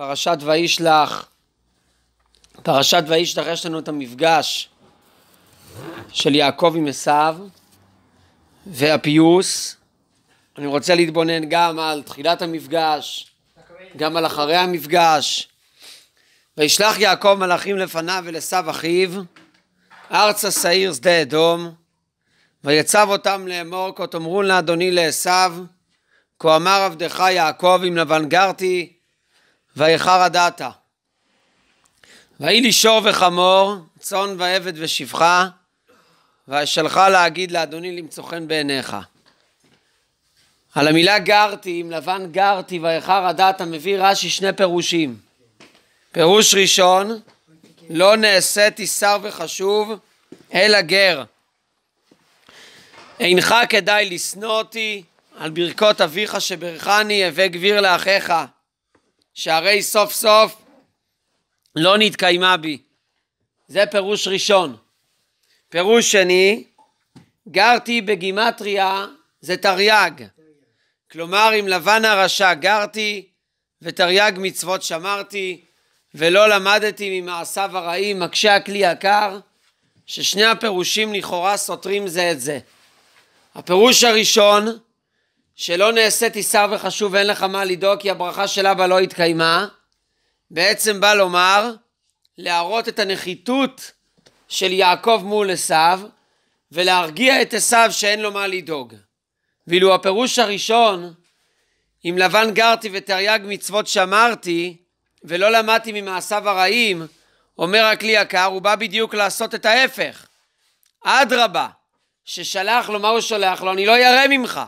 פרשת וישלח. פרשת וישלח יש לנו את המפגש של יעקב עם עשיו והפיוס. אני רוצה להתבונן גם על תחילת המפגש, גם על אחרי המפגש. וישלח יעקב מלאכים לפניו ולעשו אחיו, ארצה שעיר שדה אדום, ויצב אותם לאמור, כה תאמרו לאדוני לעשו, כה אמר עבדך יעקב אם לבן גרתי, ויחר הדתה. ויהי לי שור וחמור, צאן ועבד ושפחה, ואשלחה להגיד לאדוני למצוא חן בעיניך. על המילה גרתי, אם לבן גרתי ואיכר הדתה, מביא רש"י שני פירושים. פירוש ראשון, לא נעשיתי שר וחשוב, אלא גר. אינך כדאי לשנוא אותי, על ברכות אביך שברכני, הווה גביר לאחיך. שהרי סוף סוף לא נתקיימה בי. זה פירוש ראשון. פירוש שני, גרתי בגימטריה זה תרי"ג. כלומר, עם לבן הרשע גרתי, ותרי"ג מצוות שמרתי, ולא למדתי ממעשיו הרעים, מקשה הכלי יקר, ששני הפירושים לכאורה סותרים זה את זה. הפירוש הראשון, שלא נעשית עיסה וחשוב ואין לך מה לדאוג כי הברכה של אבא לא התקיימה, בעצם בא לומר, להראות את הנחיתות של יעקב מול עשיו, ולהרגיע את עשיו שאין לו מה לדאוג. ואילו הפירוש הראשון, אם לבן גרתי ותרי"ג מצוות שמרתי, ולא למדתי ממעשיו הרעים, אומר הכלי יקר, הוא בא בדיוק לעשות את ההפך. אדרבה, ששלח לו, מה הוא שולח לו? אני לא ירא ממך.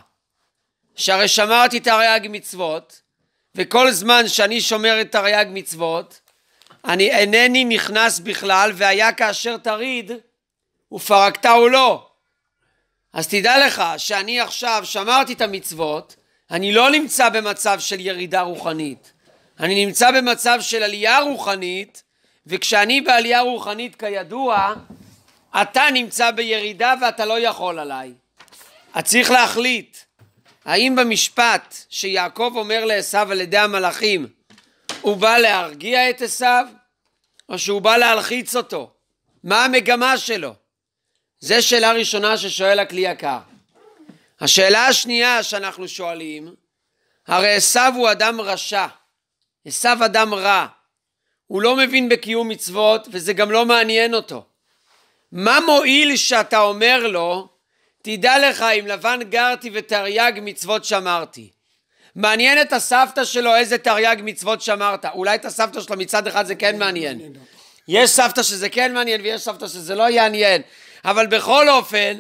שהרי שמרתי תרי"ג מצוות, וכל זמן שאני שומר את תרי"ג מצוות, אני אינני נכנס בכלל, והיה כאשר תריד, ופרקת או לא. אז תדע לך שאני עכשיו שמרתי את המצוות, אני לא נמצא במצב של ירידה רוחנית. אני נמצא במצב של עלייה רוחנית, וכשאני בעלייה רוחנית כידוע, אתה נמצא בירידה ואתה לא יכול עליי. אז צריך להחליט. האם במשפט שיעקב אומר לעשו על ידי המלאכים הוא בא להרגיע את עשו או שהוא בא להלחיץ אותו? מה המגמה שלו? זו שאלה ראשונה ששואל הכלי יקר. השאלה השנייה שאנחנו שואלים, הרי עשו הוא אדם רשע, עשו אדם רע, הוא לא מבין בקיום מצוות וזה גם לא מעניין אותו. מה מועיל שאתה אומר לו תדע לך אם לבן גרתי ותרי"ג מצוות שמרתי. מעניין את הסבתא שלו איזה תרי"ג מצוות שמרת. אולי את הסבתא שלו מצד אחד זה כן מעניין. יש סבתא שזה כן מעניין ויש סבתא שזה לא יעניין. אבל בכל אופן,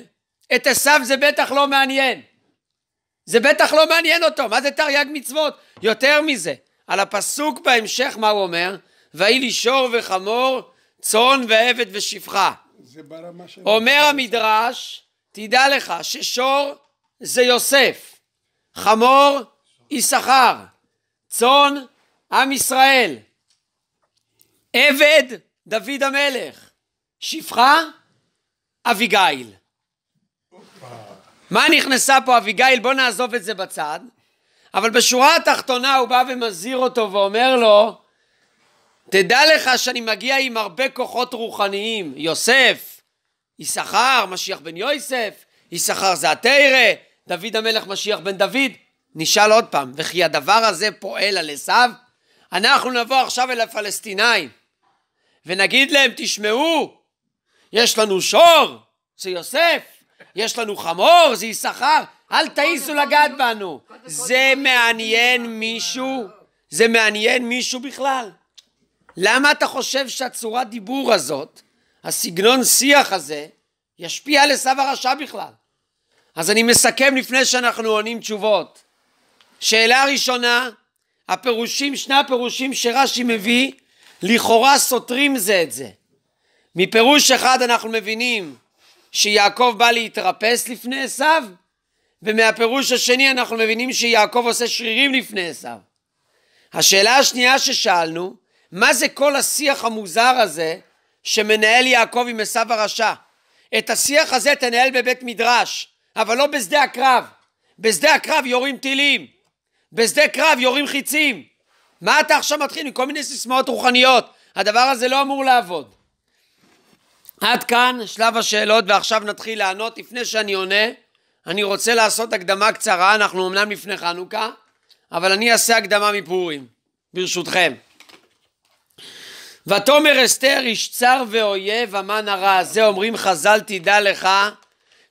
את עשיו זה בטח לא מעניין. זה בטח לא מעניין אותו. מה זה תרי"ג מצוות? יותר מזה. על הפסוק בהמשך מה הוא אומר? ויהי לי שור וחמור, צאן ועבד ושפחה. אומר המדרש, תדע לך ששור זה יוסף, חמור יששכר, צאן עם ישראל, עבד דוד המלך, שפחה אביגיל. מה נכנסה פה אביגיל? בוא נעזוב את זה בצד. אבל בשורה התחתונה הוא בא ומזהיר אותו ואומר לו, תדע לך שאני מגיע עם הרבה כוחות רוחניים. יוסף, יששכר, משיח בן יוסף, יששכר זה התרא, דוד המלך משיח בן דוד. נשאל עוד פעם, וכי הדבר הזה פועל על עשיו? אנחנו נבוא עכשיו אל הפלסטינאים ונגיד להם, תשמעו, יש לנו שור, זה יוסף, יש לנו חמור, זה יששכר, אל תעיסו לגעת בנו. זה מעניין מישהו? זה מעניין מישהו בכלל? למה אתה חושב שהצורת דיבור הזאת הסגנון שיח הזה ישפיע על עשו הרשע בכלל. אז אני מסכם לפני שאנחנו עונים תשובות. שאלה ראשונה, הפירושים, שני הפירושים שרש"י מביא, לכאורה סותרים זה את זה. מפירוש אחד אנחנו מבינים שיעקב בא להתרפס לפני עשו, ומהפירוש השני אנחנו מבינים שיעקב עושה שרירים לפני עשו. השאלה השנייה ששאלנו, מה זה כל השיח המוזר הזה שמנהל יעקב עם עשו הרשע. את השיח הזה תנהל בבית מדרש, אבל לא בשדה הקרב. בשדה הקרב יורים טילים, בשדה קרב יורים חיצים. מה אתה עכשיו מתחיל עם כל מיני סיסמאות רוחניות? הדבר הזה לא אמור לעבוד. עד כאן שלב השאלות ועכשיו נתחיל לענות. לפני שאני עונה, אני רוצה לעשות הקדמה קצרה, אנחנו אמנם לפני חנוכה, אבל אני אעשה הקדמה מפורים, ברשותכם. ותאמר אסתר איש צר ואויב המן הרע. הזה אומרים חז"ל תדע לך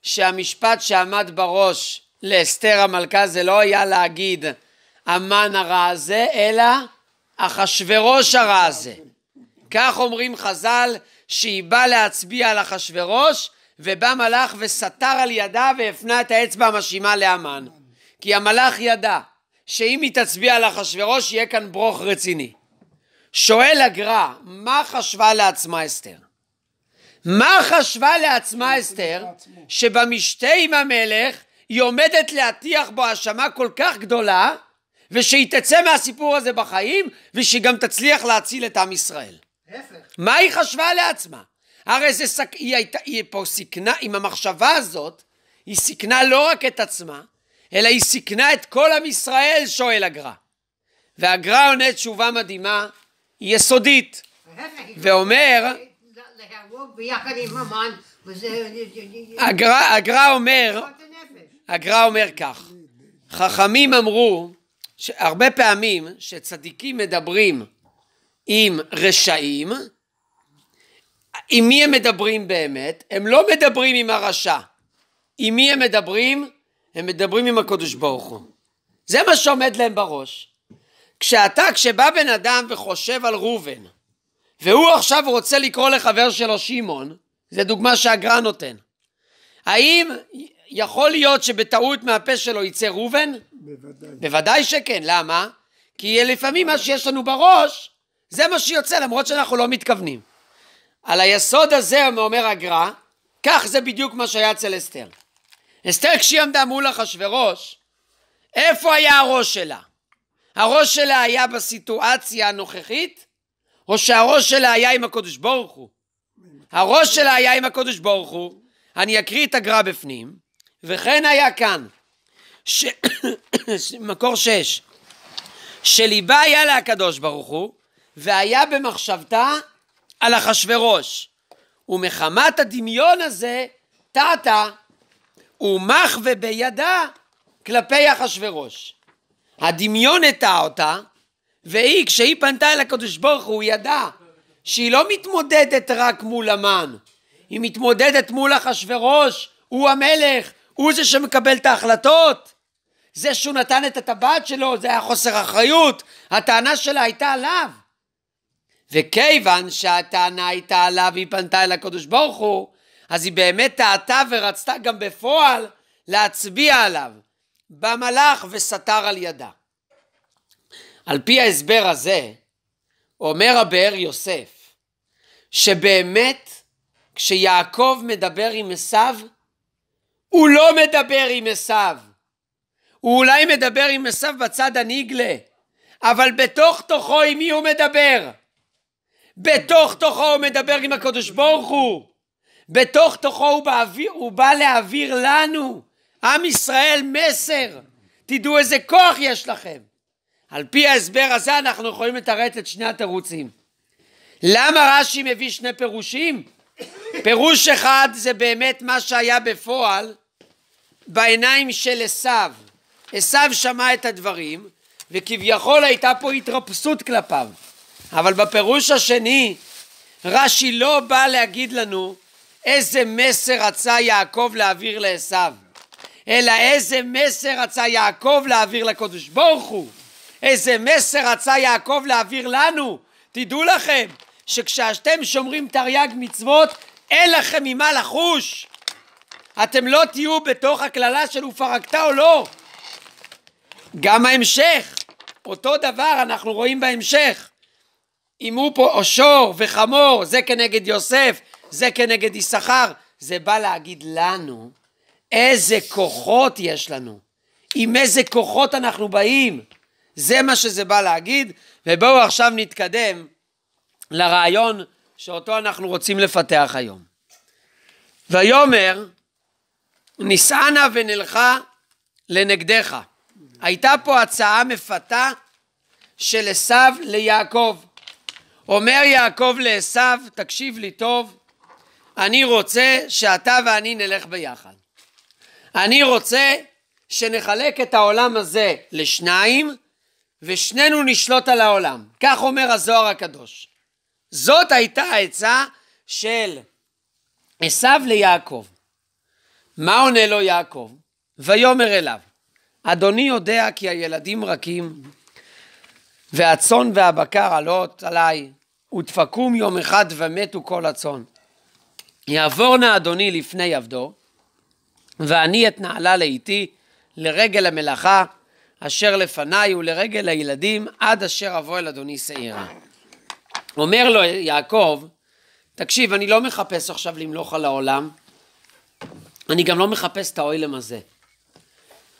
שהמשפט שעמד בראש לאסתר המלכה זה לא היה להגיד המן הרע הזה אלא אחשורוש הרע הזה. כך אומרים חז"ל שהיא באה להצביע על אחשורוש ובא מלאך וסתר על ידה והפנה את האצבע המאשימה לאמן כי המלאך ידע שאם היא תצביע על אחשורוש יהיה כאן ברוך רציני שואל הגר"א, מה חשבה לעצמה אסתר? מה חשבה לעצמה אסתר שבמשתה עם המלך היא עומדת להטיח בו האשמה כל כך גדולה ושהיא תצא מהסיפור הזה בחיים ושהיא גם תצליח להציל את עם ישראל? מה היא חשבה לעצמה? הרי זה סק... היא, הייתה... היא פה סיכנה, עם המחשבה הזאת, היא סיכנה לא רק את עצמה, אלא היא סיכנה את כל עם ישראל, שואל הגר"א. והגר"א עונה תשובה מדהימה, יסודית. ואומר... הגרא אומר, הגרא אומר כך, חכמים אמרו הרבה פעמים שצדיקים מדברים עם רשעים, עם מי הם מדברים באמת? הם לא מדברים עם הרשע. עם מי הם מדברים? הם מדברים עם הקדוש ברוך הוא. זה מה שעומד להם בראש. כשאתה, כשבא בן אדם וחושב על ראובן, והוא עכשיו רוצה לקרוא לחבר שלו שמעון, זה דוגמה שהגר"א נותן. האם יכול להיות שבטעות מהפה שלו יצא ראובן? בוודאי. בוודאי שכן, למה? כי לפעמים מה שיש לנו בראש, זה מה שיוצא למרות שאנחנו לא מתכוונים. על היסוד הזה אומר הגר"א, כך זה בדיוק מה שהיה אצל אסתר. אסתר כשהיא עמדה מול אחשוורוש, איפה היה הראש שלה? הראש שלה היה בסיטואציה הנוכחית, או שהראש שלה היה עם הקודש ברוך הוא? הראש שלה היה עם הקודש ברוך הוא, אני אקריא את הגר"א בפנים, וכן היה כאן, ש... מקור שש, שליבה היה לה הקדוש ברוך הוא, והיה במחשבתה על אחשורוש, ומחמת הדמיון הזה טעתה ומח בידה כלפי אחשורוש. הדמיון הטעה אותה, והיא, כשהיא פנתה אל הקדוש ברוך הוא, היא ידעה שהיא לא מתמודדת רק מול המן, היא מתמודדת מול אחשורוש, הוא המלך, הוא זה שמקבל את ההחלטות. זה שהוא נתן את הטבעת שלו, זה היה חוסר אחריות, הטענה שלה הייתה עליו. וכיוון שהטענה הייתה עליו היא פנתה אל הקדוש ברוך הוא, אז היא באמת טעתה ורצתה גם בפועל להצביע עליו. במלאך וסתר על ידה. על פי ההסבר הזה, אומר הבאר יוסף, שבאמת כשיעקב מדבר עם עשיו, הוא לא מדבר עם עשיו. הוא אולי מדבר עם עשיו בצד הנגלה, אבל בתוך תוכו עם מי הוא מדבר? בתוך תוכו הוא מדבר עם הקדוש ברוך הוא. בתוך תוכו הוא, באוויר, הוא בא להעביר לנו עם ישראל מסר, תדעו איזה כוח יש לכם. על פי ההסבר הזה אנחנו יכולים לתרץ את שני התירוצים. למה רש"י מביא שני פירושים? פירוש אחד זה באמת מה שהיה בפועל בעיניים של עשו. עשו שמע את הדברים וכביכול הייתה פה התרפסות כלפיו. אבל בפירוש השני רש"י לא בא להגיד לנו איזה מסר רצה יעקב להעביר לעשו. אלא איזה מסר רצה יעקב להעביר לקודש ברוך הוא. איזה מסר רצה יעקב להעביר לנו. תדעו לכם שכשאתם שומרים תרי"ג מצוות, אין לכם ממה לחוש. אתם לא תהיו בתוך הקללה של ופרקת או לא. גם ההמשך, אותו דבר אנחנו רואים בהמשך. הוא פה שור וחמור, זה כנגד יוסף, זה כנגד יששכר, זה בא להגיד לנו איזה כוחות יש לנו, עם איזה כוחות אנחנו באים, זה מה שזה בא להגיד, ובואו עכשיו נתקדם לרעיון שאותו אנחנו רוצים לפתח היום. ויאמר, נישאנה ונלכה לנגדך. הייתה פה הצעה מפתה של עשו ליעקב. אומר יעקב לעשו, תקשיב לי טוב, אני רוצה שאתה ואני נלך ביחד. אני רוצה שנחלק את העולם הזה לשניים, ושנינו נשלוט על העולם. כך אומר הזוהר הקדוש. זאת הייתה העצה של עשו ליעקב. מה עונה לו יעקב? ויאמר אליו, אדוני יודע כי הילדים רכים, והצאן והבקר עלות עליי, ודפקום יום אחד ומתו כל הצאן. יעבור נא אדוני לפני עבדו, ואני את נעלה לאיתי לרגל המלאכה אשר לפניי ולרגל הילדים עד אשר אבוא אל אדוני שעירה. אומר לו יעקב, תקשיב, אני לא מחפש עכשיו למלוך על העולם, אני גם לא מחפש את האוילם הזה.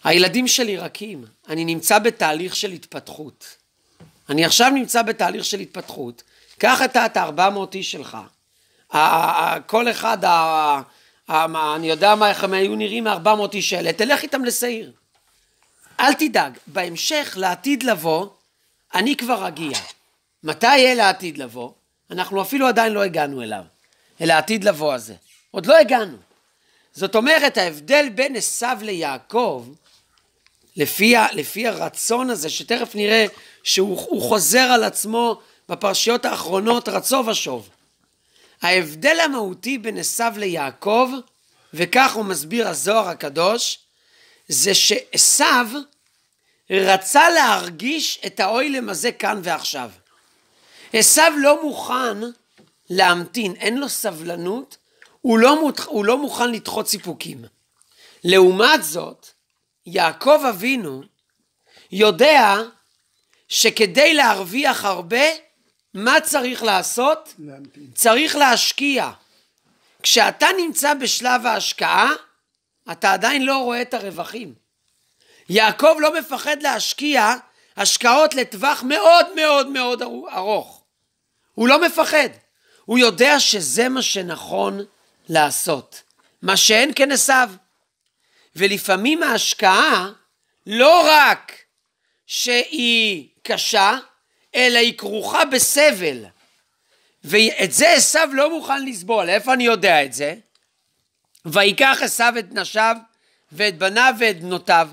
הילדים שלי רכים, אני נמצא בתהליך של התפתחות. אני עכשיו נמצא בתהליך של התפתחות, קח אתה את ה-400 איש שלך, כל אחד ה... אני יודע מה, איך הם היו נראים מ מאות איש האלה, תלך איתם לשעיר. אל תדאג, בהמשך, לעתיד לבוא, אני כבר אגיע. מתי יהיה לעתיד לבוא? אנחנו אפילו עדיין לא הגענו אליו, אל העתיד לבוא הזה. עוד לא הגענו. זאת אומרת, ההבדל בין עשיו ליעקב, לפי, לפי הרצון הזה, שתכף נראה שהוא חוזר על עצמו בפרשיות האחרונות, רצו ושוב. ההבדל המהותי בין עשו ליעקב, וכך הוא מסביר הזוהר הקדוש, זה שעשו רצה להרגיש את האוילם הזה כאן ועכשיו. עשו לא מוכן להמתין, אין לו סבלנות, הוא לא, מותח, הוא לא מוכן לדחות סיפוקים. לעומת זאת, יעקב אבינו יודע שכדי להרוויח הרבה, מה צריך לעשות? להמתין. צריך להשקיע. כשאתה נמצא בשלב ההשקעה, אתה עדיין לא רואה את הרווחים. יעקב לא מפחד להשקיע השקעות לטווח מאוד מאוד מאוד ארוך. הוא לא מפחד. הוא יודע שזה מה שנכון לעשות. מה שאין כן עשיו. ולפעמים ההשקעה לא רק שהיא קשה, אלא היא כרוכה בסבל. ואת זה עשו לא מוכן לסבול, איפה אני יודע את זה? ויקח עשו את נשיו ואת בניו ואת בנותיו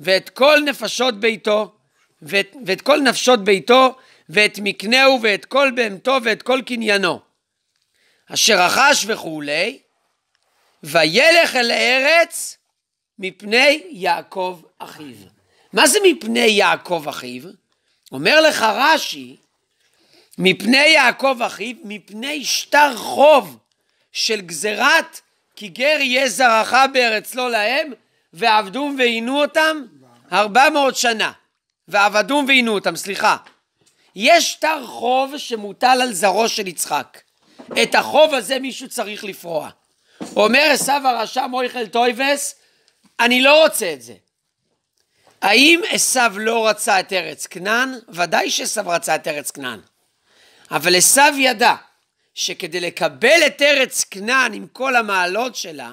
ואת כל נפשות ביתו ואת, ואת כל נפשות ביתו ואת מקנהו ואת כל בהמתו ואת כל קניינו אשר רכש וכולי וילך אל הארץ מפני יעקב אחיו. מה זה מפני יעקב אחיו? אומר לך רש"י, מפני יעקב אחיו, מפני שטר חוב של גזירת כי גר יהיה זרעך בארץ לא להם, ועבדום ועינו אותם ארבע מאות שנה. ועבדום ועינו אותם, סליחה. יש שטר חוב שמוטל על זרעו של יצחק. את החוב הזה מישהו צריך לפרוע. אומר עשיו הרשע מויכל טויבס, אני לא רוצה את זה. האם עשו לא רצה את ארץ כנען? ודאי שעשו רצה את ארץ כנען. אבל עשו ידע שכדי לקבל את ארץ כנען עם כל המעלות שלה,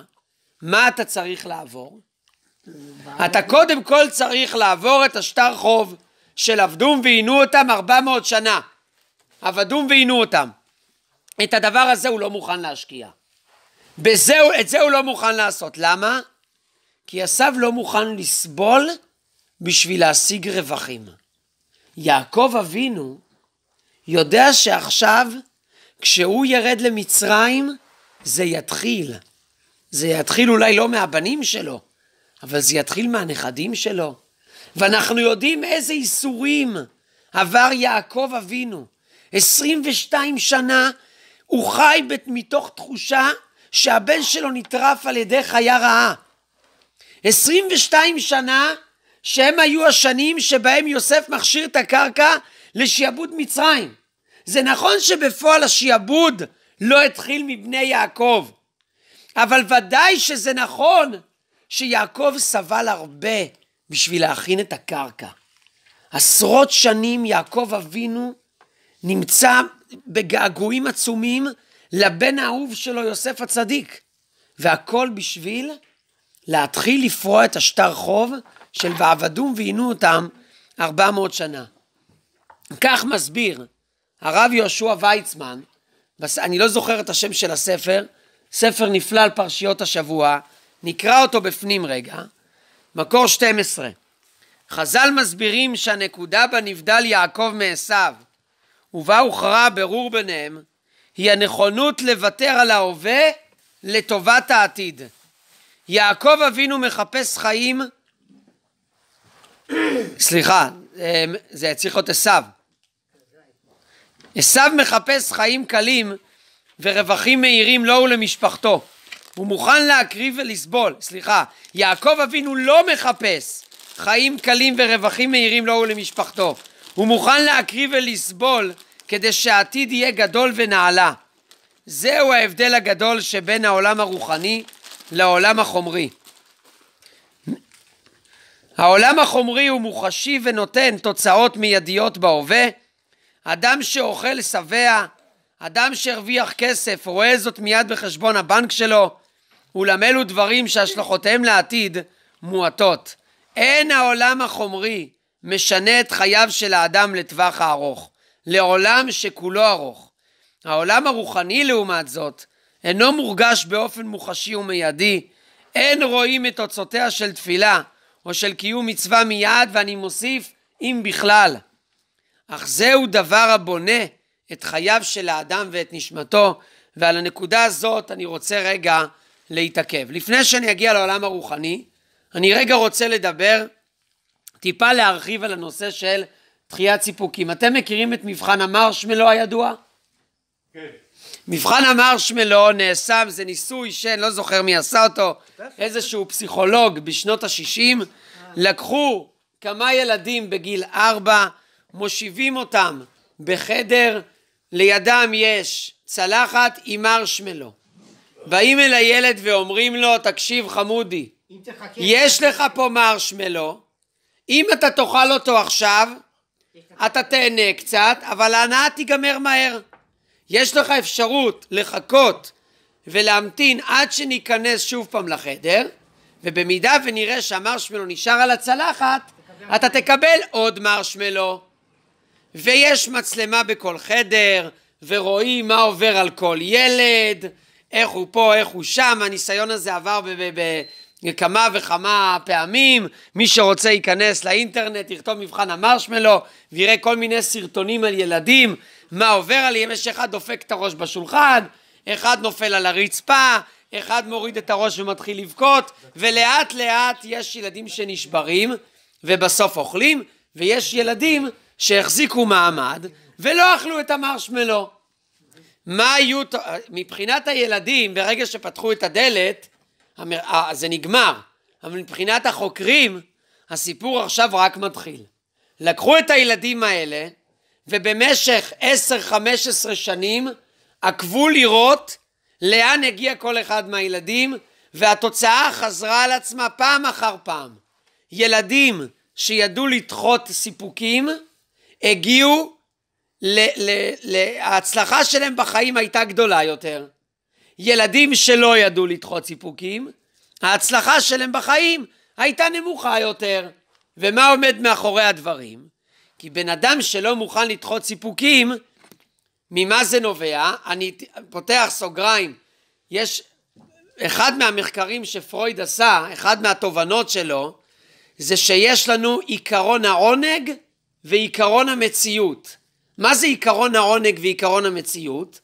מה אתה צריך לעבור? אתה קודם כל צריך לעבור את השטר חוב של עבדום ועינו אותם 400 שנה. עבדום ועינו אותם. את הדבר הזה הוא לא מוכן להשקיע. בזה, את זה הוא לא מוכן לעשות. למה? כי עשו לא מוכן לסבול בשביל להשיג רווחים. יעקב אבינו יודע שעכשיו, כשהוא ירד למצרים, זה יתחיל. זה יתחיל אולי לא מהבנים שלו, אבל זה יתחיל מהנכדים שלו. ואנחנו יודעים איזה איסורים עבר יעקב אבינו. 22 שנה הוא חי מתוך תחושה שהבן שלו נטרף על ידי חיה רעה. 22 שנה שהם היו השנים שבהם יוסף מכשיר את הקרקע לשעבוד מצרים. זה נכון שבפועל השעבוד לא התחיל מבני יעקב, אבל ודאי שזה נכון שיעקב סבל הרבה בשביל להכין את הקרקע. עשרות שנים יעקב אבינו נמצא בגעגועים עצומים לבן האהוב שלו יוסף הצדיק, והכל בשביל להתחיל לפרוע את השטר חוב של ועבדום ועינו אותם ארבע מאות שנה. כך מסביר הרב יהושע ויצמן, אני לא זוכר את השם של הספר, ספר נפלא על פרשיות השבוע, נקרא אותו בפנים רגע, מקור 12. חז"ל מסבירים שהנקודה בה נבדל יעקב מעשיו, ובה הוכרע הבירור ביניהם, היא הנכונות לוותר על ההווה לטובת העתיד. יעקב אבינו מחפש חיים סליחה, אמ, זה צריך להיות עשו. עשו מחפש חיים קלים ורווחים מהירים לו ולמשפחתו. הוא מוכן להקריב ולסבול, סליחה, יעקב אבינו לא מחפש חיים קלים ורווחים מהירים לו ולמשפחתו. הוא מוכן להקריב ולסבול כדי שהעתיד יהיה גדול ונעלה. זהו ההבדל הגדול שבין העולם הרוחני לעולם החומרי. העולם החומרי הוא מוחשי ונותן תוצאות מיידיות בהווה. אדם שאוכל שבע, אדם שהרוויח כסף, רואה זאת מיד בחשבון הבנק שלו, אולם אלו דברים שהשלכותיהם לעתיד מועטות. אין העולם החומרי משנה את חייו של האדם לטווח הארוך, לעולם שכולו ארוך. העולם הרוחני, לעומת זאת, אינו מורגש באופן מוחשי ומיידי, אין רואים את תוצאותיה של תפילה, או של קיום מצווה מיד, ואני מוסיף, אם בכלל. אך זהו דבר הבונה את חייו של האדם ואת נשמתו, ועל הנקודה הזאת אני רוצה רגע להתעכב. לפני שאני אגיע לעולם הרוחני, אני רגע רוצה לדבר, טיפה להרחיב על הנושא של תחיית סיפוקים. אתם מכירים את מבחן המרשמלו הידוע? כן. מבחן המרשמלו נעשה, זה ניסוי שאני לא זוכר מי עשה אותו, איזשהו פסיכולוג בשנות ה-60, לקחו כמה ילדים בגיל ארבע, מושיבים אותם בחדר, לידם יש צלחת עם מרשמלו. באים אל הילד ואומרים לו, תקשיב חמודי, יש לך פה מרשמלו, אם אתה תאכל אותו עכשיו, אתה תהנה קצת, אבל ההנאה תיגמר מהר. יש לך אפשרות לחכות ולהמתין עד שניכנס שוב פעם לחדר, ובמידה ונראה שהמרשמלו נשאר על הצלחת, אתה תקבל עוד מרשמלו. ויש מצלמה בכל חדר, ורואים מה עובר על כל ילד, איך הוא פה, איך הוא שם, הניסיון הזה עבר ב- ב- ב- כמה וכמה פעמים, מי שרוצה ייכנס לאינטרנט, יכתוב מבחן המרשמלו ויראה כל מיני סרטונים על ילדים, מה עובר עליהם, יש אחד דופק את הראש בשולחן, אחד נופל על הרצפה, אחד מוריד את הראש ומתחיל לבכות, ולאט לאט יש ילדים שנשברים ובסוף אוכלים, ויש ילדים שהחזיקו מעמד ולא אכלו את המרשמלו. מה היו, מבחינת הילדים, ברגע שפתחו את הדלת, אה, זה נגמר, אבל מבחינת החוקרים, הסיפור עכשיו רק מתחיל. לקחו את הילדים האלה, ובמשך 10-15 שנים עקבו לראות לאן הגיע כל אחד מהילדים, והתוצאה חזרה על עצמה פעם אחר פעם. ילדים שידעו לדחות סיפוקים, הגיעו, ל- ל- ל- ההצלחה שלהם בחיים הייתה גדולה יותר. ילדים שלא ידעו לדחות סיפוקים, ההצלחה שלהם בחיים הייתה נמוכה יותר. ומה עומד מאחורי הדברים? כי בן אדם שלא מוכן לדחות סיפוקים, ממה זה נובע? אני פותח סוגריים, יש אחד מהמחקרים שפרויד עשה, אחד מהתובנות שלו, זה שיש לנו עיקרון העונג ועיקרון המציאות. מה זה עיקרון העונג ועיקרון המציאות?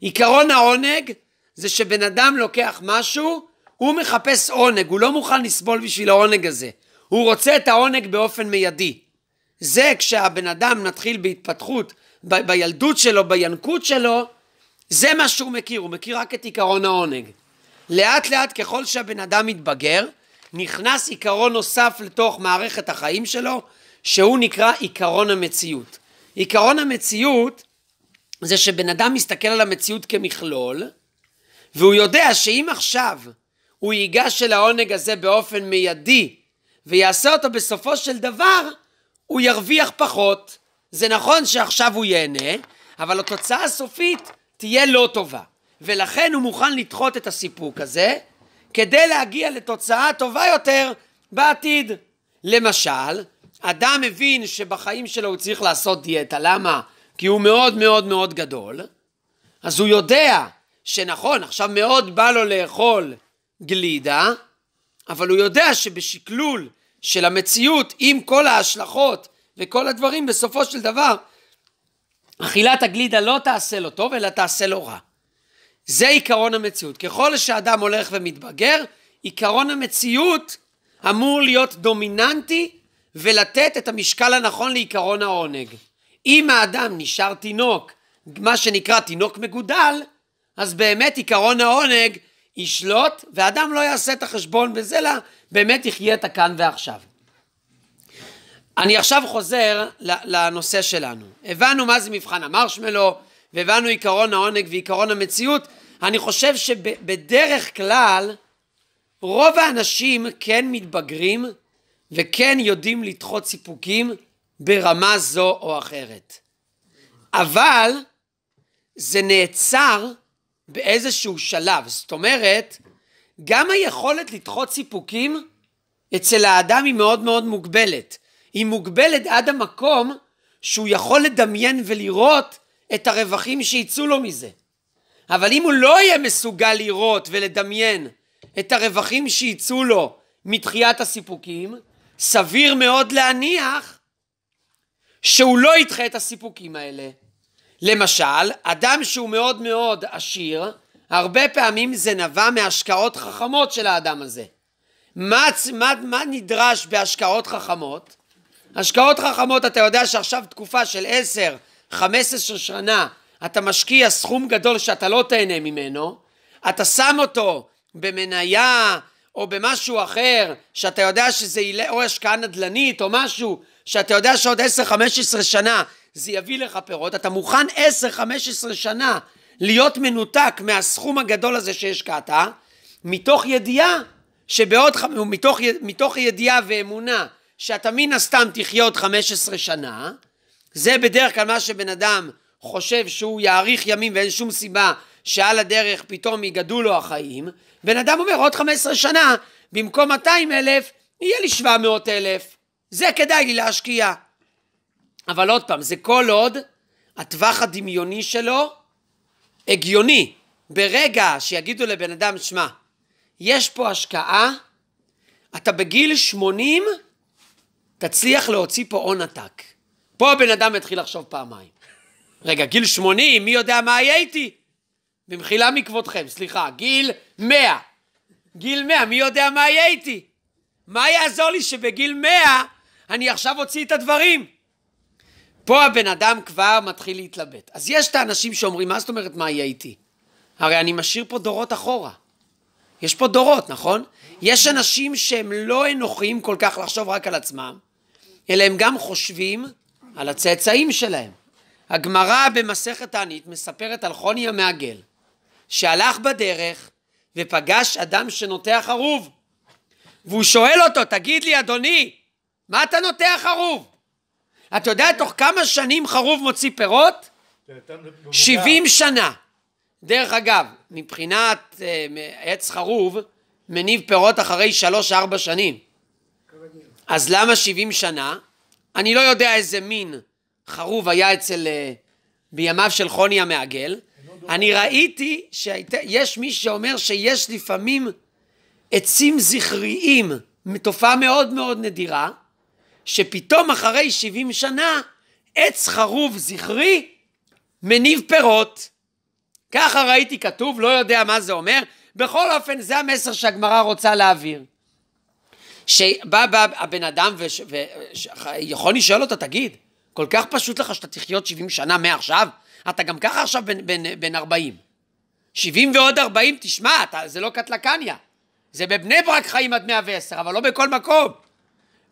עיקרון העונג זה שבן אדם לוקח משהו, הוא מחפש עונג, הוא לא מוכן לסבול בשביל העונג הזה. הוא רוצה את העונג באופן מיידי. זה כשהבן אדם מתחיל בהתפתחות, ב- בילדות שלו, בינקות שלו, זה מה שהוא מכיר, הוא מכיר רק את עיקרון העונג. לאט לאט ככל שהבן אדם מתבגר, נכנס עיקרון נוסף לתוך מערכת החיים שלו, שהוא נקרא עיקרון המציאות. עיקרון המציאות זה שבן אדם מסתכל על המציאות כמכלול, והוא יודע שאם עכשיו הוא ייגש אל העונג הזה באופן מיידי ויעשה אותו בסופו של דבר, הוא ירוויח פחות. זה נכון שעכשיו הוא ייהנה, אבל התוצאה הסופית תהיה לא טובה. ולכן הוא מוכן לדחות את הסיפוק הזה, כדי להגיע לתוצאה טובה יותר בעתיד. למשל, אדם מבין שבחיים שלו הוא צריך לעשות דיאטה, למה? כי הוא מאוד מאוד מאוד גדול, אז הוא יודע שנכון, עכשיו מאוד בא לו לאכול גלידה, אבל הוא יודע שבשקלול של המציאות עם כל ההשלכות וכל הדברים, בסופו של דבר, אכילת הגלידה לא תעשה לו טוב, אלא תעשה לו רע. זה עיקרון המציאות. ככל שאדם הולך ומתבגר, עיקרון המציאות אמור להיות דומיננטי ולתת את המשקל הנכון לעיקרון העונג. אם האדם נשאר תינוק, מה שנקרא תינוק מגודל, אז באמת עיקרון העונג ישלוט, ואדם לא יעשה את החשבון בזה, אלא באמת יחיה את הכאן ועכשיו. אני עכשיו חוזר לנושא שלנו. הבנו מה זה מבחן המרשמלו, והבנו עיקרון העונג ועיקרון המציאות. אני חושב שבדרך כלל, רוב האנשים כן מתבגרים וכן יודעים לדחות סיפוקים ברמה זו או אחרת. אבל זה נעצר באיזשהו שלב. זאת אומרת, גם היכולת לדחות סיפוקים אצל האדם היא מאוד מאוד מוגבלת. היא מוגבלת עד המקום שהוא יכול לדמיין ולראות את הרווחים שיצאו לו מזה. אבל אם הוא לא יהיה מסוגל לראות ולדמיין את הרווחים שיצאו לו מתחיית הסיפוקים, סביר מאוד להניח שהוא לא ידחה את הסיפוקים האלה. למשל, אדם שהוא מאוד מאוד עשיר, הרבה פעמים זה נבע מהשקעות חכמות של האדם הזה. מה, מה, מה נדרש בהשקעות חכמות? השקעות חכמות, אתה יודע שעכשיו תקופה של 10, 15 שנה, אתה משקיע סכום גדול שאתה לא תהנה ממנו, אתה שם אותו במניה או במשהו אחר, שאתה יודע שזה יהיה או השקעה נדל"נית או משהו, שאתה יודע שעוד 10-15 שנה זה יביא לך פירות, אתה מוכן 10-15 שנה להיות מנותק מהסכום הגדול הזה שהשקעת, מתוך ידיעה שבעוד, מתוך, מתוך ידיעה ואמונה שאתה מן הסתם תחיה עוד 15 שנה, זה בדרך כלל מה שבן אדם חושב שהוא יאריך ימים ואין שום סיבה שעל הדרך פתאום יגדו לו החיים, בן אדם אומר עוד 15 שנה במקום 200 אלף יהיה לי 700 אלף, זה כדאי לי להשקיע. אבל עוד פעם, זה כל עוד הטווח הדמיוני שלו הגיוני. ברגע שיגידו לבן אדם, שמע, יש פה השקעה, אתה בגיל 80, תצליח להוציא פה הון עתק. פה הבן אדם יתחיל לחשוב פעמיים. רגע, גיל 80, מי יודע מה יהיה איתי? במחילה מכבודכם, סליחה, גיל 100. גיל 100, מי יודע מה יהיה איתי? מה יעזור לי שבגיל 100 אני עכשיו אוציא את הדברים? פה הבן אדם כבר מתחיל להתלבט. אז יש את האנשים שאומרים, מה זאת אומרת מה יהיה איתי? הרי אני משאיר פה דורות אחורה. יש פה דורות, נכון? יש אנשים שהם לא אנוכיים כל כך לחשוב רק על עצמם, אלא הם גם חושבים על הצאצאים שלהם. הגמרא במסכת תענית מספרת על חוני המעגל, שהלך בדרך ופגש אדם שנוטע חרוב, והוא שואל אותו, תגיד לי אדוני, מה אתה נוטע חרוב? אתה יודע תוך כמה שנים חרוב מוציא פירות? 70 כן, שנה. דרך אגב, מבחינת אה, עץ חרוב, מניב פירות אחרי 3-4 שנים. אז למה 70 שנה? אני לא יודע איזה מין חרוב היה אצל... אה, בימיו של חוני המעגל. אני ראיתי שיש מי שאומר שיש לפעמים עצים זכריים, תופעה מאוד מאוד נדירה, שפתאום אחרי 70 שנה עץ חרוב זכרי מניב פירות. ככה ראיתי כתוב, לא יודע מה זה אומר, בכל אופן זה המסר שהגמרא רוצה להעביר. שבא בא הבן אדם ויכולני שואל אותו, תגיד, כל כך פשוט לך שאתה תחיות 70 שנה מעכשיו? אתה גם ככה עכשיו בן, בן, בן 40. 70 ועוד 40, תשמע, אתה, זה לא קטלקניה. זה בבני ברק חיים עד 110, אבל לא בכל מקום.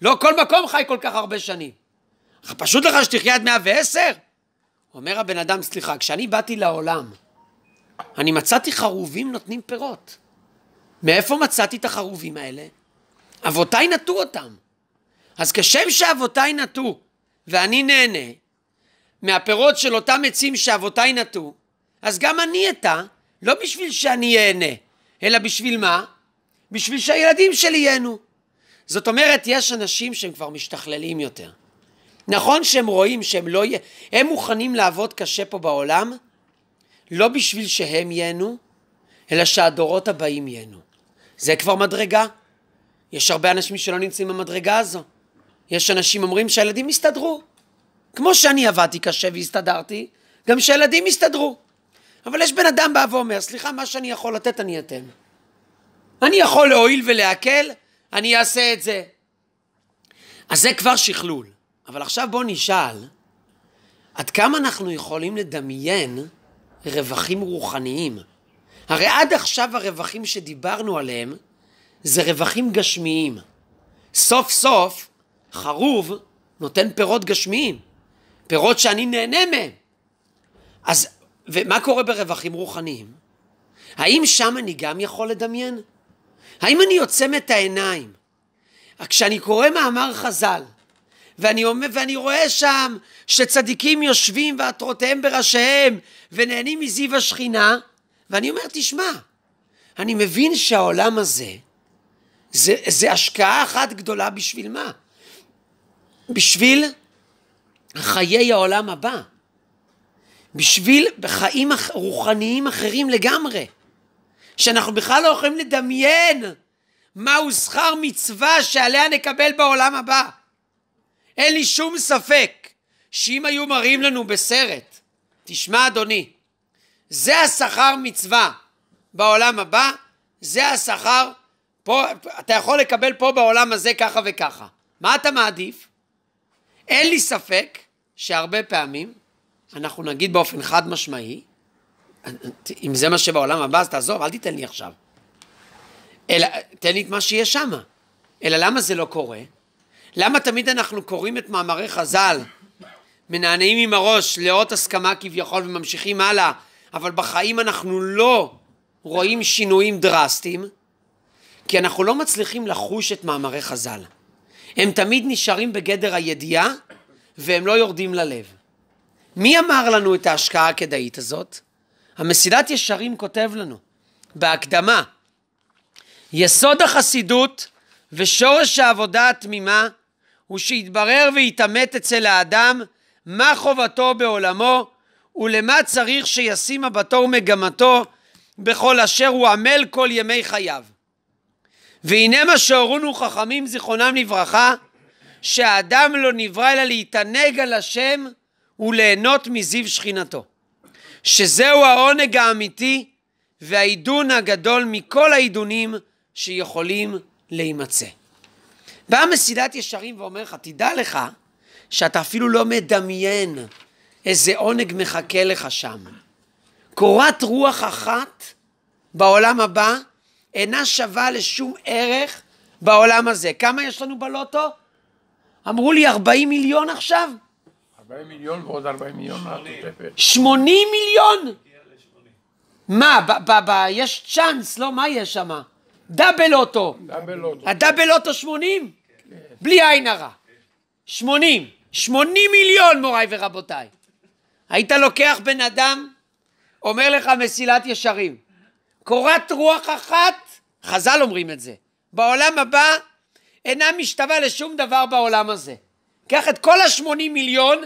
לא כל מקום חי כל כך הרבה שנים. פשוט לך שתחיה עד 110? אומר הבן אדם, סליחה, כשאני באתי לעולם, אני מצאתי חרובים נותנים פירות. מאיפה מצאתי את החרובים האלה? אבותיי נטו אותם. אז כשם שאבותיי נטו, ואני נהנה מהפירות של אותם עצים שאבותיי נטו, אז גם אני אתה, לא בשביל שאני אהנה, אלא בשביל מה? בשביל שהילדים שלי ייהנו. זאת אומרת, יש אנשים שהם כבר משתכללים יותר. נכון שהם רואים שהם לא... הם מוכנים לעבוד קשה פה בעולם, לא בשביל שהם ייהנו, אלא שהדורות הבאים ייהנו. זה כבר מדרגה. יש הרבה אנשים שלא נמצאים במדרגה הזו. יש אנשים אומרים שהילדים יסתדרו. כמו שאני עבדתי קשה והסתדרתי, גם שהילדים יסתדרו. אבל יש בן אדם בא ואומר, סליחה, מה שאני יכול לתת אני אתן. אני יכול להועיל ולהקל, אני אעשה את זה. אז זה כבר שכלול. אבל עכשיו בואו נשאל, עד כמה אנחנו יכולים לדמיין רווחים רוחניים? הרי עד עכשיו הרווחים שדיברנו עליהם זה רווחים גשמיים. סוף סוף חרוב נותן פירות גשמיים, פירות שאני נהנה מהם. אז ומה קורה ברווחים רוחניים? האם שם אני גם יכול לדמיין? האם אני עוצם את העיניים? כשאני קורא מאמר חז"ל, ואני, אומר, ואני רואה שם שצדיקים יושבים ועטרותיהם בראשיהם ונהנים מזיו השכינה, ואני אומר, תשמע, אני מבין שהעולם הזה, זה, זה השקעה אחת גדולה בשביל מה? בשביל חיי העולם הבא. בשביל חיים רוחניים אחרים לגמרי. שאנחנו בכלל לא יכולים לדמיין מהו שכר מצווה שעליה נקבל בעולם הבא. אין לי שום ספק שאם היו מראים לנו בסרט, תשמע אדוני, זה השכר מצווה בעולם הבא, זה השכר, פה, אתה יכול לקבל פה בעולם הזה ככה וככה. מה אתה מעדיף? אין לי ספק שהרבה פעמים אנחנו נגיד באופן חד משמעי אם זה מה שבעולם הבא, אז תעזוב, אל תיתן לי עכשיו. אלא, תן לי את מה שיש שם. אלא למה זה לא קורה? למה תמיד אנחנו קוראים את מאמרי חז"ל, מנענעים עם הראש לאות הסכמה כביכול וממשיכים הלאה, אבל בחיים אנחנו לא רואים שינויים דרסטיים? כי אנחנו לא מצליחים לחוש את מאמרי חז"ל. הם תמיד נשארים בגדר הידיעה והם לא יורדים ללב. מי אמר לנו את ההשקעה הכדאית הזאת? המסילת ישרים כותב לנו, בהקדמה, יסוד החסידות ושורש העבודה התמימה הוא שיתברר ויתעמת אצל האדם מה חובתו בעולמו ולמה צריך שישים מבטו ומגמתו בכל אשר הוא עמל כל ימי חייו. והנה מה שהורונו חכמים זיכרונם לברכה שהאדם לא נברא אלא להתענג על השם וליהנות מזיו שכינתו. שזהו העונג האמיתי והעידון הגדול מכל העידונים שיכולים להימצא. באה מסילת ישרים ואומר לך, תדע לך שאתה אפילו לא מדמיין איזה עונג מחכה לך שם. קורת רוח אחת בעולם הבא אינה שווה לשום ערך בעולם הזה. כמה יש לנו בלוטו? אמרו לי 40 מיליון עכשיו? 40 מיליון ועוד 40 מיליון. 80 מיליון? כן, מה, ב- ב- ב- יש צ'אנס, לא? מה יש שם? דאבל אוטו. דאבל אוטו. הדאבל אוטו 80? כן. בלי עין הרע. 80. 80 מיליון, מוריי ורבותיי. היית לוקח בן אדם, אומר לך מסילת ישרים. קורת רוח אחת, חז"ל אומרים את זה, בעולם הבא אינה משתווה לשום דבר בעולם הזה. קח את כל השמונים מיליון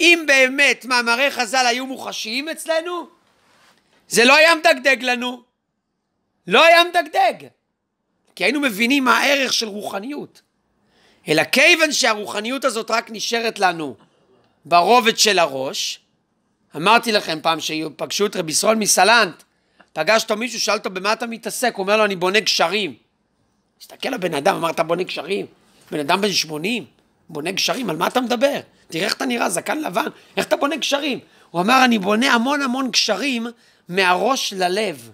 אם באמת מאמרי חז"ל היו מוחשיים אצלנו, זה לא היה מדגדג לנו. לא היה מדגדג. כי היינו מבינים מה הערך של רוחניות. אלא כיוון שהרוחניות הזאת רק נשארת לנו ברובד של הראש, אמרתי לכם פעם שפגשו את רבי ישראל מסלנט, פגש אותו מישהו, שאל אותו במה אתה מתעסק, הוא אומר לו אני בונה גשרים. הסתכל בן אדם, אמר אתה בונה גשרים? בן אדם בן 80, בונה גשרים, על מה אתה מדבר? תראה איך אתה נראה, זקן לבן, איך אתה בונה קשרים? הוא אמר, אני בונה המון המון קשרים מהראש ללב.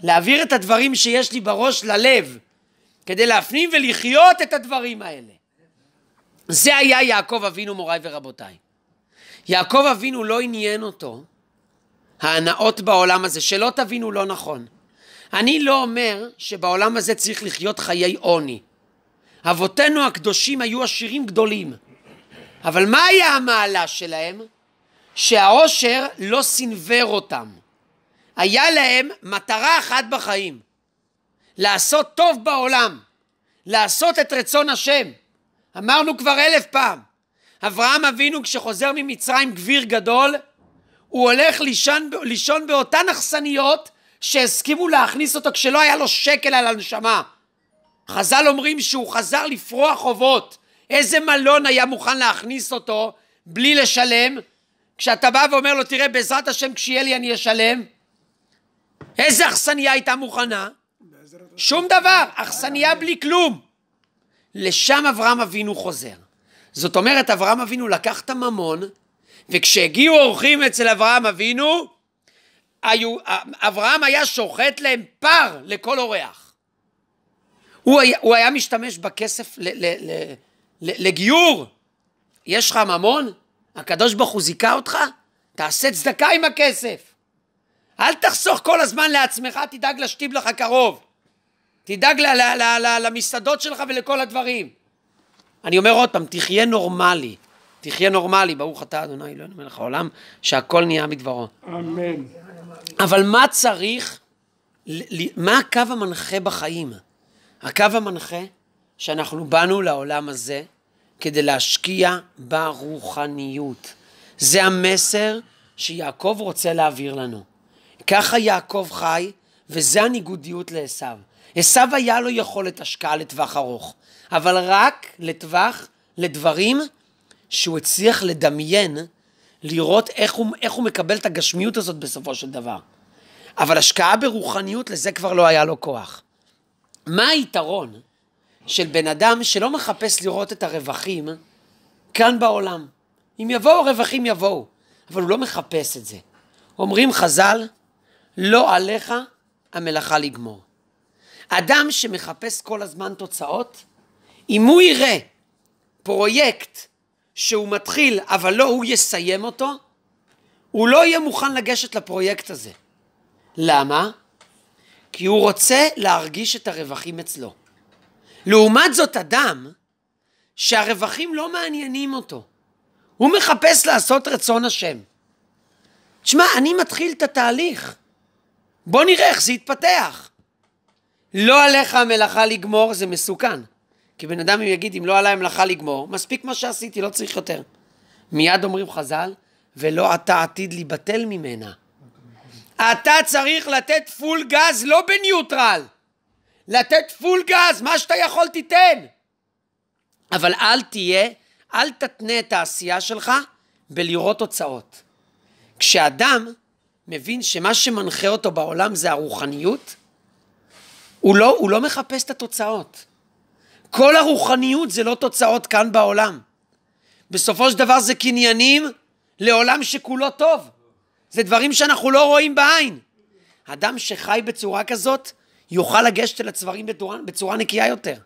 להעביר את הדברים שיש לי בראש ללב, כדי להפנים ולחיות את הדברים האלה. זה היה יעקב אבינו, מוריי ורבותיי. יעקב אבינו לא עניין אותו ההנאות בעולם הזה, שלא תבינו לא נכון. אני לא אומר שבעולם הזה צריך לחיות חיי עוני. אבותינו הקדושים היו עשירים גדולים. אבל מה היה המעלה שלהם? שהעושר לא סינוור אותם. היה להם מטרה אחת בחיים, לעשות טוב בעולם, לעשות את רצון השם. אמרנו כבר אלף פעם, אברהם אבינו כשחוזר ממצרים גביר גדול, הוא הולך לישון, לישון באותן אכסניות שהסכימו להכניס אותו כשלא היה לו שקל על הנשמה. חז"ל אומרים שהוא חזר לפרוע חובות, איזה מלון היה מוכן להכניס אותו בלי לשלם? כשאתה בא ואומר לו, תראה, בעזרת השם, כשיהיה לי אני אשלם. איזה אכסניה הייתה מוכנה? שום דבר, אכסניה בלי כלום. לשם אברהם אבינו חוזר. זאת אומרת, אברהם אבינו לקח את הממון, וכשהגיעו אורחים אצל אברהם אבינו, היו, אברהם היה שוחט להם פר לכל אורח. הוא היה, הוא היה משתמש בכסף ל, ל, ל, לגיור, יש לך ממון? הקדוש ברוך הוא זיכה אותך? תעשה צדקה עם הכסף. אל תחסוך כל הזמן לעצמך, תדאג להשתיב לך קרוב. תדאג ל- ל- ל- ל- למסעדות שלך ולכל הדברים. אני אומר עוד פעם, תחיה נורמלי. תחיה נורמלי, ברוך אתה ה' אלוהינו מלך העולם, שהכל נהיה מדברו. אמן. אבל מה צריך, מה הקו המנחה בחיים? הקו המנחה שאנחנו באנו לעולם הזה כדי להשקיע ברוחניות. זה המסר שיעקב רוצה להעביר לנו. ככה יעקב חי, וזה הניגודיות לעשו. עשו היה לו יכולת השקעה לטווח ארוך, אבל רק לטווח, לדברים שהוא הצליח לדמיין, לראות איך הוא, איך הוא מקבל את הגשמיות הזאת בסופו של דבר. אבל השקעה ברוחניות, לזה כבר לא היה לו כוח. מה היתרון? של בן אדם שלא מחפש לראות את הרווחים כאן בעולם. אם יבואו רווחים יבואו, אבל הוא לא מחפש את זה. אומרים חז"ל, לא עליך המלאכה לגמור. אדם שמחפש כל הזמן תוצאות, אם הוא יראה פרויקט שהוא מתחיל אבל לא הוא יסיים אותו, הוא לא יהיה מוכן לגשת לפרויקט הזה. למה? כי הוא רוצה להרגיש את הרווחים אצלו. לעומת זאת אדם שהרווחים לא מעניינים אותו, הוא מחפש לעשות רצון השם. תשמע, אני מתחיל את התהליך, בוא נראה איך זה יתפתח. לא עליך המלאכה לגמור, זה מסוכן. כי בן אדם אם יגיד, אם לא עלי המלאכה לגמור, מספיק מה שעשיתי, לא צריך יותר. מיד אומרים חז"ל, ולא אתה עתיד להיבטל ממנה. אתה צריך לתת פול גז, לא בניוטרל. לתת פול גז, מה שאתה יכול תיתן. אבל אל תהיה, אל תתנה את העשייה שלך בלראות תוצאות. כשאדם מבין שמה שמנחה אותו בעולם זה הרוחניות, הוא לא, הוא לא מחפש את התוצאות. כל הרוחניות זה לא תוצאות כאן בעולם. בסופו של דבר זה קניינים לעולם שכולו טוב. זה דברים שאנחנו לא רואים בעין. אדם שחי בצורה כזאת, יוכל לגשת אל הצברים בצורה, בצורה נקייה יותר.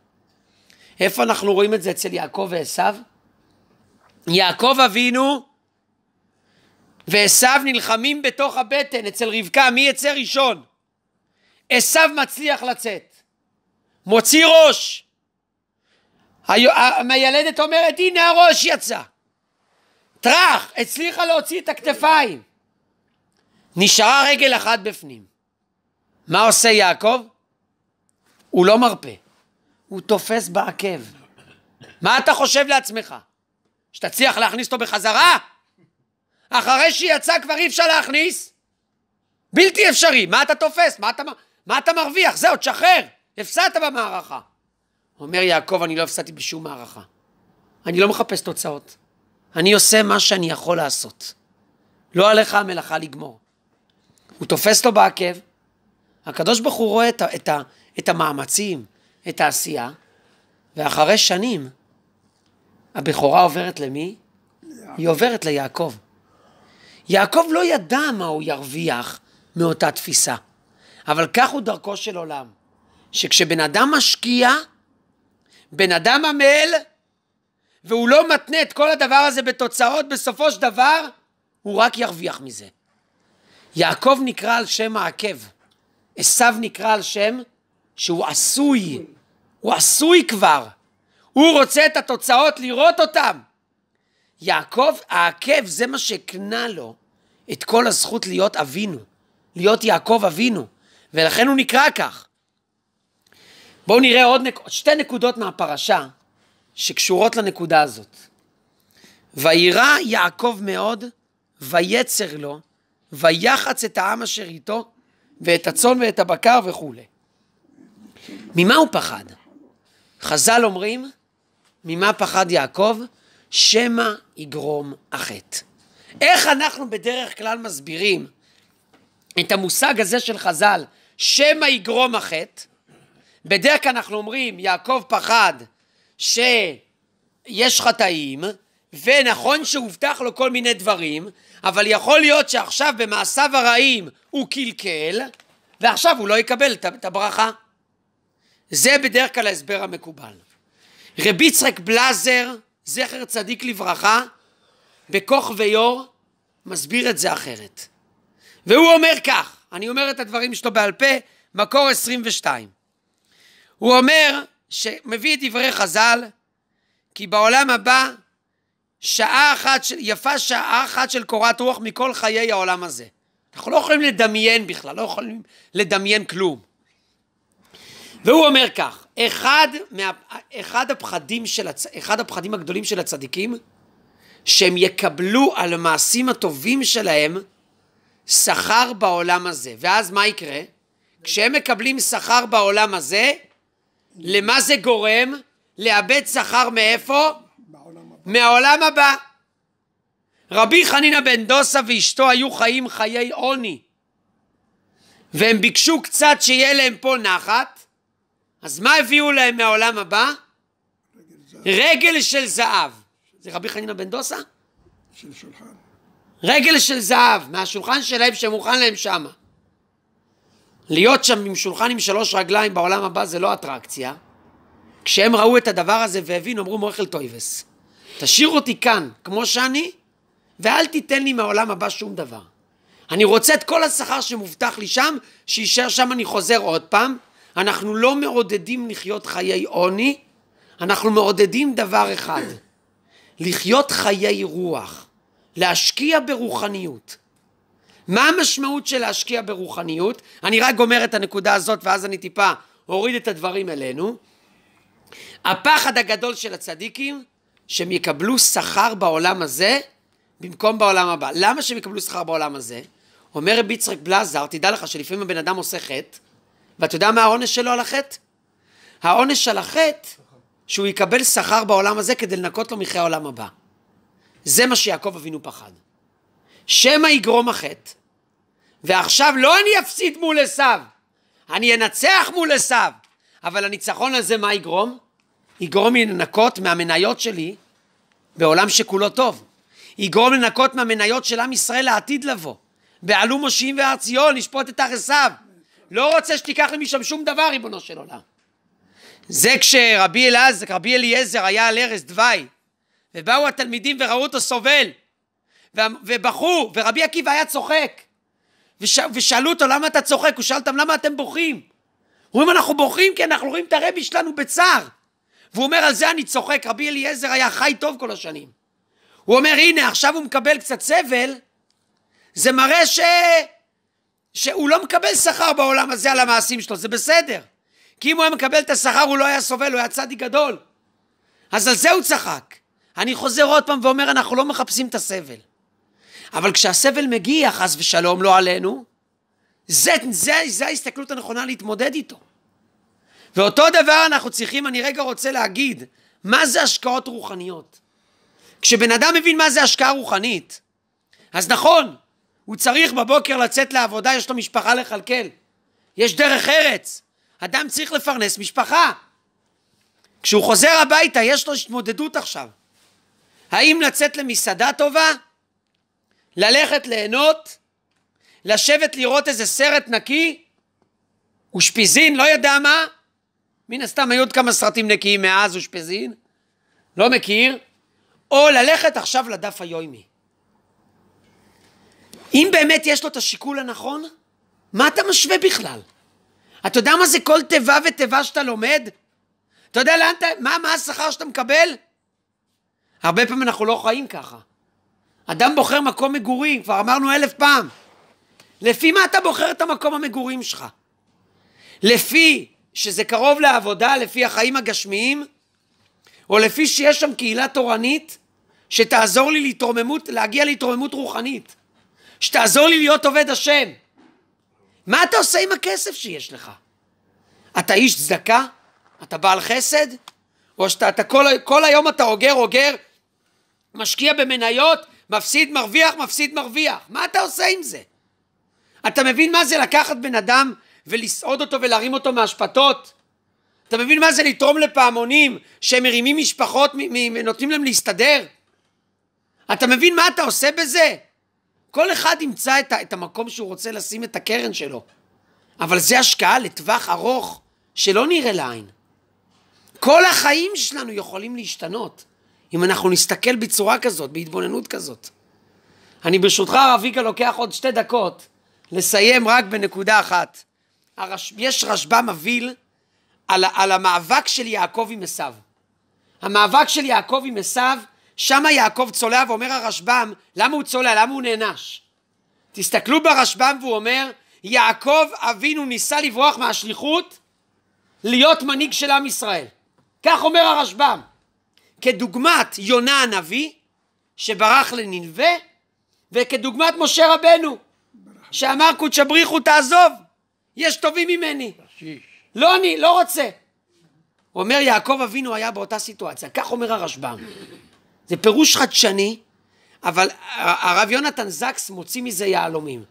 איפה אנחנו רואים את זה אצל יעקב ועשו? יעקב אבינו ועשו נלחמים בתוך הבטן אצל רבקה, מי יצא ראשון? עשו מצליח לצאת, מוציא ראש. המיילדת אומרת הנה הראש יצא. טראח, הצליחה להוציא את הכתפיים. נשארה רגל אחת בפנים. מה עושה יעקב? הוא לא מרפה, הוא תופס בעקב. מה אתה חושב לעצמך? שתצליח להכניס אותו בחזרה? אחרי שיצא כבר אי אפשר להכניס? בלתי אפשרי, מה אתה תופס? מה אתה, מה אתה מרוויח? זהו, תשחרר, הפסדת במערכה. אומר יעקב, אני לא הפסדתי בשום מערכה. אני לא מחפש תוצאות. אני עושה מה שאני יכול לעשות. לא עליך המלאכה לגמור. הוא תופס לו בעקב, הקדוש ברוך הוא רואה את, את, את המאמצים, את העשייה, ואחרי שנים הבכורה עוברת למי? היא עוברת ליעקב. יעקב לא ידע מה הוא ירוויח מאותה תפיסה, אבל כך הוא דרכו של עולם, שכשבן אדם משקיע, בן אדם עמל, והוא לא מתנה את כל הדבר הזה בתוצאות, בסופו של דבר, הוא רק ירוויח מזה. יעקב נקרא על שם העקב, עשו נקרא על שם שהוא עשוי, הוא עשוי כבר, הוא רוצה את התוצאות לראות אותם. יעקב, העקב זה מה שהקנה לו את כל הזכות להיות אבינו, להיות יעקב אבינו, ולכן הוא נקרא כך. בואו נראה עוד נק... שתי נקודות מהפרשה שקשורות לנקודה הזאת. וירא יעקב מאוד, ויצר לו, ויחץ את העם אשר איתו, ואת הצאן ואת הבקר וכולי. ממה הוא פחד? חז"ל אומרים, ממה פחד יעקב? שמא יגרום החטא. איך אנחנו בדרך כלל מסבירים את המושג הזה של חז"ל, שמא יגרום החטא? בדרך כלל אנחנו אומרים, יעקב פחד שיש חטאים, ונכון שהובטח לו כל מיני דברים, אבל יכול להיות שעכשיו במעשיו הרעים הוא קלקל, ועכשיו הוא לא יקבל את הברכה. זה בדרך כלל ההסבר המקובל. רבי יצחק בלאזר, זכר צדיק לברכה, בכוך ויור, מסביר את זה אחרת. והוא אומר כך, אני אומר את הדברים שלו בעל פה, מקור 22. הוא אומר, שמביא את דברי חז"ל, כי בעולם הבא שעה אחת, של, יפה שעה אחת של קורת רוח מכל חיי העולם הזה. אנחנו לא יכולים לדמיין בכלל, לא יכולים לדמיין כלום. והוא אומר כך, אחד, מה, אחד, הפחדים של הצ, אחד הפחדים הגדולים של הצדיקים, שהם יקבלו על המעשים הטובים שלהם שכר בעולם הזה. ואז מה יקרה? כשהם מקבלים שכר בעולם הזה, למה זה גורם? לאבד שכר מאיפה? מהעולם הבא. רבי חנינא בן דוסה ואשתו היו חיים חיי עוני, והם ביקשו קצת שיהיה להם פה נחת, אז מה הביאו להם מהעולם הבא? רגל, של זהב. זה רבי חנינא בן דוסה? של שולחן. רגל של זהב, מהשולחן שלהם שמוכן להם שמה. להיות שם עם שולחן עם שלוש רגליים בעולם הבא זה לא אטרקציה. כשהם ראו את הדבר הזה והבינו, אמרו מורכל טויבס, תשאיר אותי כאן כמו שאני, ואל תיתן לי מהעולם הבא שום דבר. אני רוצה את כל השכר שמובטח לי שם, שיישאר שם אני חוזר עוד פעם, אנחנו לא מעודדים לחיות חיי עוני, אנחנו מעודדים דבר אחד, לחיות חיי רוח, להשקיע ברוחניות. מה המשמעות של להשקיע ברוחניות? אני רק גומר את הנקודה הזאת ואז אני טיפה אוריד את הדברים אלינו. הפחד הגדול של הצדיקים שהם יקבלו שכר בעולם הזה במקום בעולם הבא. למה שהם יקבלו שכר בעולם הזה? אומר רבי יצחק בלאזר, תדע לך שלפעמים הבן אדם עושה חטא ואתה יודע מה העונש שלו על החטא? העונש על החטא שהוא יקבל שכר בעולם הזה כדי לנקות לו מחיי העולם הבא. זה מה שיעקב אבינו פחד. שמא יגרום החטא, ועכשיו לא אני אפסיד מול עשיו, אני אנצח מול עשיו, אבל הניצחון הזה מה יגרום? יגרום לי לנקות מהמניות שלי בעולם שכולו טוב. יגרום לנקות מהמניות של עם ישראל לעתיד לבוא. בעלו מושיעים והר ציון, לשפוט את הר עשיו. לא רוצה שתיקח לי משם שום דבר, ריבונו של עולם. זה כשרבי אלעזר, רבי אליעזר היה על ערש דווי, ובאו התלמידים וראו אותו סובל, ובכו, ורבי עקיבא היה צוחק. וש, ושאלו אותו, למה אתה צוחק? הוא שאל אותם, למה אתם בוכים? אומרים, אנחנו בוכים כי אנחנו רואים את הרבי שלנו בצער. והוא אומר, על זה אני צוחק. רבי אליעזר היה חי טוב כל השנים. הוא אומר, הנה, עכשיו הוא מקבל קצת סבל, זה מראה ש... שהוא לא מקבל שכר בעולם הזה על המעשים שלו, זה בסדר. כי אם הוא היה מקבל את השכר הוא לא היה סובל, הוא היה צדיק גדול. אז על זה הוא צחק. אני חוזר עוד פעם ואומר, אנחנו לא מחפשים את הסבל. אבל כשהסבל מגיע, חס ושלום, לא עלינו, זה, זה, זה ההסתכלות הנכונה להתמודד איתו. ואותו דבר אנחנו צריכים, אני רגע רוצה להגיד, מה זה השקעות רוחניות? כשבן אדם מבין מה זה השקעה רוחנית, אז נכון, הוא צריך בבוקר לצאת לעבודה, יש לו משפחה לכלכל. יש דרך ארץ. אדם צריך לפרנס משפחה. כשהוא חוזר הביתה, יש לו התמודדות עכשיו. האם לצאת למסעדה טובה? ללכת ליהנות? לשבת לראות איזה סרט נקי? אושפיזין, לא יודע מה? מן הסתם היו עוד כמה סרטים נקיים מאז אושפיזין, לא מכיר. או ללכת עכשיו לדף היומי. אם באמת יש לו את השיקול הנכון, מה אתה משווה בכלל? אתה יודע מה זה כל תיבה ותיבה שאתה לומד? אתה יודע לאן אתה, מה, מה השכר שאתה מקבל? הרבה פעמים אנחנו לא חיים ככה. אדם בוחר מקום מגורים, כבר אמרנו אלף פעם. לפי מה אתה בוחר את המקום המגורים שלך? לפי שזה קרוב לעבודה, לפי החיים הגשמיים, או לפי שיש שם קהילה תורנית שתעזור לי להתרוממות, להגיע להתרוממות רוחנית. שתעזור לי להיות עובד השם. מה אתה עושה עם הכסף שיש לך? אתה איש צדקה? אתה בעל חסד? או שאתה אתה כל, כל היום אתה אוגר אוגר, משקיע במניות, מפסיד מרוויח, מפסיד מרוויח. מה אתה עושה עם זה? אתה מבין מה זה לקחת בן אדם ולסעוד אותו ולהרים אותו מהשפתות? אתה מבין מה זה לתרום לפעמונים שהם מרימים משפחות, נותנים להם להסתדר? אתה מבין מה אתה עושה בזה? כל אחד ימצא את, את המקום שהוא רוצה לשים את הקרן שלו, אבל זה השקעה לטווח ארוך שלא נראה לעין. כל החיים שלנו יכולים להשתנות אם אנחנו נסתכל בצורה כזאת, בהתבוננות כזאת. אני ברשותך, הרב ויקה, לוקח עוד שתי דקות לסיים רק בנקודה אחת. הרש... יש רשב"א מוביל על, על המאבק של יעקב עם עשיו. המאבק של יעקב עם עשיו שם יעקב צולע ואומר הרשב"ם, למה הוא צולע? למה הוא נענש? תסתכלו ברשב"ם והוא אומר, יעקב אבינו ניסה לברוח מהשליחות להיות מנהיג של עם ישראל. כך אומר הרשב"ם. כדוגמת יונה הנביא שברח לננבה וכדוגמת משה רבנו שאמר קודשא בריחו תעזוב יש טובים ממני לא אני לא רוצה אומר יעקב אבינו היה באותה סיטואציה כך אומר הרשב"ם זה פירוש חדשני, אבל הרב יונתן זקס מוציא מזה יהלומים.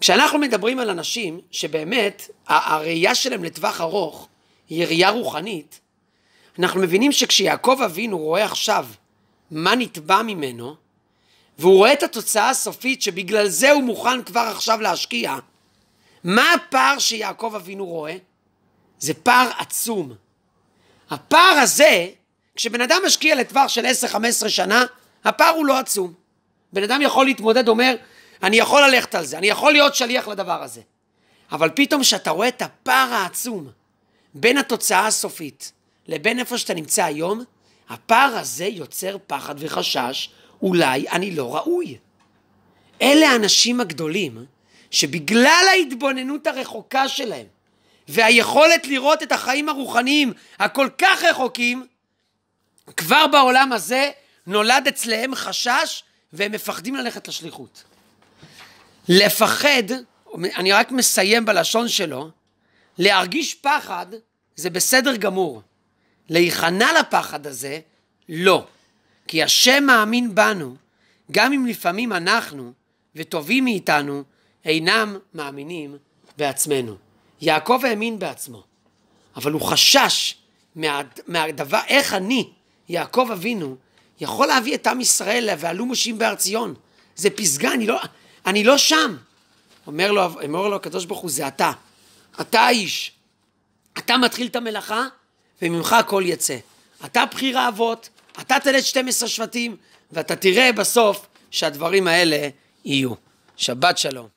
כשאנחנו מדברים על אנשים שבאמת הראייה שלהם לטווח ארוך היא ראייה רוחנית, אנחנו מבינים שכשיעקב אבינו רואה עכשיו מה נתבע ממנו, והוא רואה את התוצאה הסופית שבגלל זה הוא מוכן כבר עכשיו להשקיע, מה הפער שיעקב אבינו רואה? זה פער עצום. הפער הזה כשבן אדם משקיע לטווח של 10-15 שנה, הפער הוא לא עצום. בן אדם יכול להתמודד, אומר, אני יכול ללכת על זה, אני יכול להיות שליח לדבר הזה. אבל פתאום כשאתה רואה את הפער העצום בין התוצאה הסופית לבין איפה שאתה נמצא היום, הפער הזה יוצר פחד וחשש, אולי אני לא ראוי. אלה האנשים הגדולים שבגלל ההתבוננות הרחוקה שלהם והיכולת לראות את החיים הרוחניים הכל כך רחוקים, כבר בעולם הזה נולד אצלהם חשש והם מפחדים ללכת לשליחות. לפחד, אני רק מסיים בלשון שלו, להרגיש פחד זה בסדר גמור. להיכנע לפחד הזה, לא. כי השם מאמין בנו, גם אם לפעמים אנחנו וטובים מאיתנו אינם מאמינים בעצמנו. יעקב האמין בעצמו, אבל הוא חשש מה, מהדבר, איך אני יעקב אבינו יכול להביא את עם ישראל ועלו מושים בהר ציון. זה פסגה, אני לא, אני לא שם. אומר לו, אומר לו הקדוש ברוך הוא, זה אתה. אתה האיש. אתה מתחיל את המלאכה וממך הכל יצא. אתה בחיר האבות, אתה תלד 12 שבטים ואתה תראה בסוף שהדברים האלה יהיו. שבת שלום.